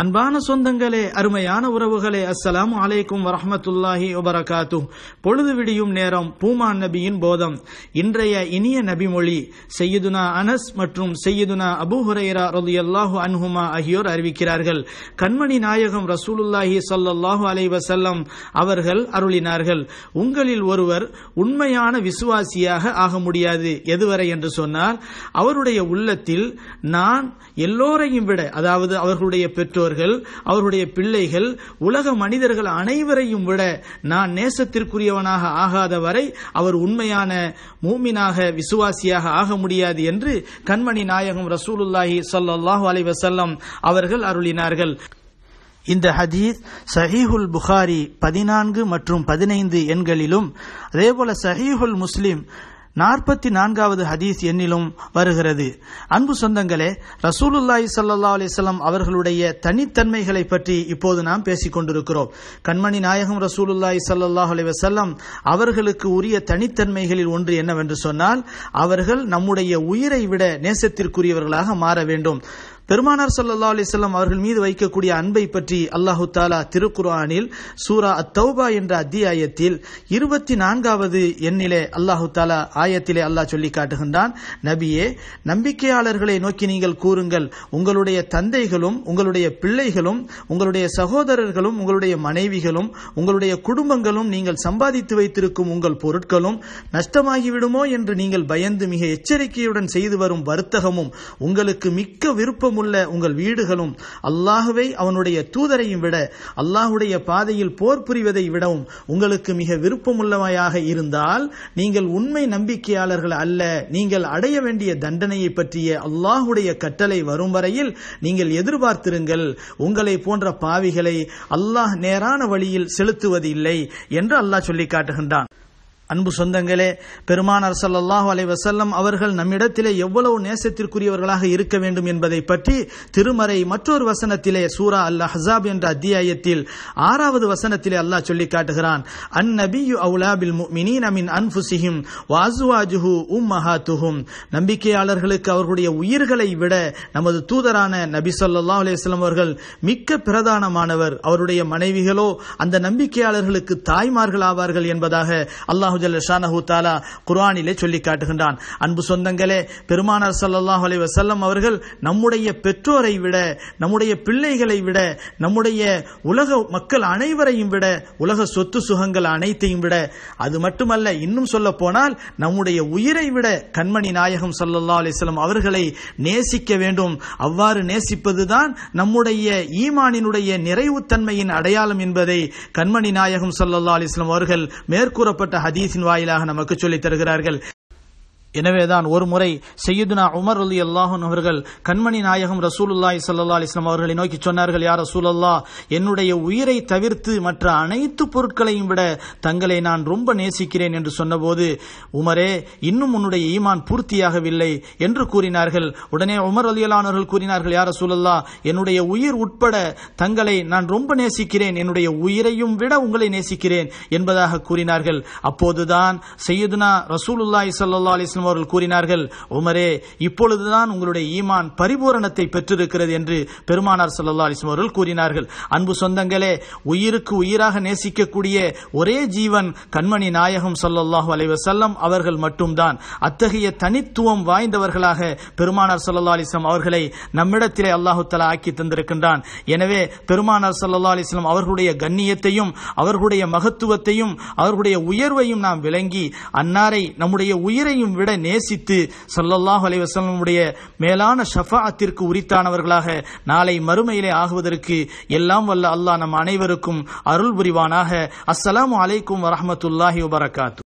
அன்பான சொந்தங்களே அருமையான உறவுகளே அஸ்ஸலாம் அலைக்கும் வரஹமத்துல்லாஹி ஒபரகாத்து பொழுது விடியும் நேரம் பூமான் நபியின் போதம் இன்றைய இனிய நபிமொழி செய்யுதுனா அனஸ் மற்றும் செய்யுதுனா அபு ஹுரைரா அல்லாஹு அன்ஹுமா ஆகியோர் அறிவிக்கிறார்கள் கண்மணி நாயகம் ரசூலுல்லாஹி சல்லாஹூ அலை வசல்லம் அவர்கள் அருளினார்கள் உங்களில் ஒருவர் உண்மையான விசுவாசியாக ஆக முடியாது எதுவரை என்று சொன்னால் அவருடைய உள்ளத்தில் நான் எல்லோரையும் விட அதாவது அவர்களுடைய பெற்றோர் பெற்றோர்கள் அவருடைய பிள்ளைகள் உலக மனிதர்கள் அனைவரையும் விட நான் நேசத்திற்குரியவனாக ஆகாத வரை அவர் உண்மையான மூமினாக விசுவாசியாக ஆக முடியாது என்று கண்மணி நாயகம் ரசூலுல்லாஹி சல்லாஹூ அலி வசல்லம் அவர்கள் அருளினார்கள் இந்த ஹதீஸ் சஹீஹுல் புகாரி பதினான்கு மற்றும் பதினைந்து எண்களிலும் அதேபோல சஹீஹுல் முஸ்லிம் நாற்பத்தி நான்காவது ஹதீஸ் எண்ணிலும் வருகிறது அன்பு சொந்தங்களே ரசூலுல்லாய் சல்லா அலிசல்லாம் அவர்களுடைய தனித்தன்மைகளை பற்றி இப்போது நாம் பேசிக் கொண்டிருக்கிறோம் கண்மணி நாயகம் ரசூலுல்லாய் சல்லாஹ் அலிவசல்லம் அவர்களுக்கு உரிய தனித்தன்மைகளில் ஒன்று என்னவென்று சொன்னால் அவர்கள் நம்முடைய உயிரை விட நேசத்திற்குரியவர்களாக மாற வேண்டும் பெருமானார் சல்லா அலிசல்லாம் அவர்கள் மீது வைக்கக்கூடிய அன்பை பற்றி அல்லாஹு தாலா திருக்குர்ஆனில் சூரா அத்தௌபா என்ற அத்தியாயத்தில் இருபத்தி நான்காவது எண்ணிலே அல்லாஹு தாலா ஆயத்திலே அல்லாஹ் சொல்லி காட்டுகின்றான் நபியே நம்பிக்கையாளர்களை நோக்கி நீங்கள் கூறுங்கள் உங்களுடைய தந்தைகளும் உங்களுடைய பிள்ளைகளும் உங்களுடைய சகோதரர்களும் உங்களுடைய மனைவிகளும் உங்களுடைய குடும்பங்களும் நீங்கள் சம்பாதித்து வைத்திருக்கும் உங்கள் பொருட்களும் நஷ்டமாகிவிடுமோ என்று நீங்கள் பயந்து மிக எச்சரிக்கையுடன் செய்து வரும் வர்த்தகமும் உங்களுக்கு மிக்க விருப்பம் செல்வமுள்ள உங்கள் வீடுகளும் அல்லாஹுவை அவனுடைய தூதரையும் விட அல்லாஹுடைய பாதையில் போர் புரிவதை விடவும் உங்களுக்கு மிக விருப்பமுள்ளவையாக இருந்தால் நீங்கள் உண்மை நம்பிக்கையாளர்கள் அல்ல நீங்கள் அடைய வேண்டிய தண்டனையை பற்றிய அல்லாஹுடைய கட்டளை வரும் வரையில் நீங்கள் எதிர்பார்த்திருங்கள் உங்களை போன்ற பாவிகளை அல்லாஹ் நேரான வழியில் செலுத்துவது இல்லை என்று அல்லாஹ் சொல்லிக்காட்டுகின்றான் காட்டுகின்றான் அன்பு சொந்தங்களே பெருமானார் சல்லாஹூ அலை வசல்லம் அவர்கள் நம்மிடத்திலே எவ்வளவு நேசத்திற்குரியவர்களாக இருக்க வேண்டும் என்பதை பற்றி திருமறை மற்றொரு வசனத்திலே சூரா அல் ஹசாப் என்ற அத்தியாயத்தில் ஆறாவது வசனத்திலே அல்லாஹ் சொல்லி காட்டுகிறான் அன் நபியு அவுலாபில் அன்புசிஹிம் வாசுவாஜுஹு உம் மஹாத்துஹும் நம்பிக்கையாளர்களுக்கு அவர்களுடைய உயிர்களை விட நமது தூதரான நபி சொல்லா அலிஸ்லாம் அவர்கள் மிக்க பிரதானமானவர் அவருடைய மனைவிகளோ அந்த நம்பிக்கையாளர்களுக்கு தாய்மார்கள் ஆவார்கள் என்பதாக அல்லாஹு ஜல்லஷானஹு குரானிலே சொல்லி காட்டுகின்றான் அன்பு சொந்தங்களே பெருமானார் சல்லாஹ் அலி வசல்லம் அவர்கள் நம்முடைய பெற்றோரை விட நம்முடைய பிள்ளைகளை விட நம்முடைய உலக மக்கள் அனைவரையும் விட உலக சொத்து சுகங்கள் அனைத்தையும் விட அது மட்டுமல்ல இன்னும் சொல்ல போனால் நம்முடைய உயிரை விட கண்மணி நாயகம் சல்லா அலிஸ்லாம் அவர்களை நேசிக்க வேண்டும் அவ்வாறு நேசிப்பதுதான் நம்முடைய ஈமானினுடைய நிறைவுத்தன்மையின் அடையாளம் என்பதை கண்மணி நாயகம் சல்லா அலிஸ்லாம் அவர்கள் மேற்கூறப்பட்ட ஹதீஸ் ஹதீஸின் வாயிலாக நமக்கு சொல்லித் தருகிறார்கள் எனவேதான் ஒரு முறை செய்யுதுனா உமர் அலி அல்லாஹன் அவர்கள் கண்மணி நாயகம் ரசூலுல்லாய் சல்லா அலிஸ்லாம் அவர்களை நோக்கி சொன்னார்கள் யார் அல்லா என்னுடைய உயிரை தவிர்த்து மற்ற அனைத்து பொருட்களையும் விட தங்களை நான் ரொம்ப நேசிக்கிறேன் என்று சொன்னபோது உமரே இன்னும் உன்னுடைய ஈமான் பூர்த்தியாகவில்லை என்று கூறினார்கள் உடனே உமர் அலி அல்லானவர்கள் கூறினார்கள் யார் அல்லா என்னுடைய உயிர் உட்பட தங்களை நான் ரொம்ப நேசிக்கிறேன் என்னுடைய உயிரையும் விட உங்களை நேசிக்கிறேன் என்பதாக கூறினார்கள் அப்போதுதான் செய்யுதுனா ரசூலுல்லாய் சல்லா அலிஸ்லாம் வசல்லம் அவர்கள் கூறினார்கள் உமரே இப்பொழுதுதான் உங்களுடைய ஈமான் பரிபூரணத்தை பெற்றிருக்கிறது என்று பெருமானார் சல்லா அலிஸ்லம் அவர்கள் கூறினார்கள் அன்பு சொந்தங்களே உயிருக்கு உயிராக நேசிக்கக்கூடிய ஒரே ஜீவன் கண்மணி நாயகம் சல்லல்லாஹு அலைவசல்லம் அவர்கள் மட்டும்தான் அத்தகைய தனித்துவம் வாய்ந்தவர்களாக பெருமானார் சல்லா அலிஸ்லாம் அவர்களை நம்மிடத்திலே அல்லாஹு தலா ஆக்கி தந்திருக்கின்றான் எனவே பெருமானார் சல்லா அலிஸ்லாம் அவர்களுடைய கண்ணியத்தையும் அவர்களுடைய மகத்துவத்தையும் அவர்களுடைய உயர்வையும் நாம் விளங்கி அன்னாரை நம்முடைய உயிரையும் விட விட நேசித்து சல்லல்லாஹ் அலைவசலமுடைய மேலான ஷஃபாத்திற்கு உரித்தானவர்களாக நாளை மறுமையிலே ஆகுவதற்கு எல்லாம் வல்ல அல்லாஹ் நம் அனைவருக்கும் அருள் புரிவானாக அஸ்ஸலாமு அலைக்கும் வரமத்துல்லாஹி வபரகாத்து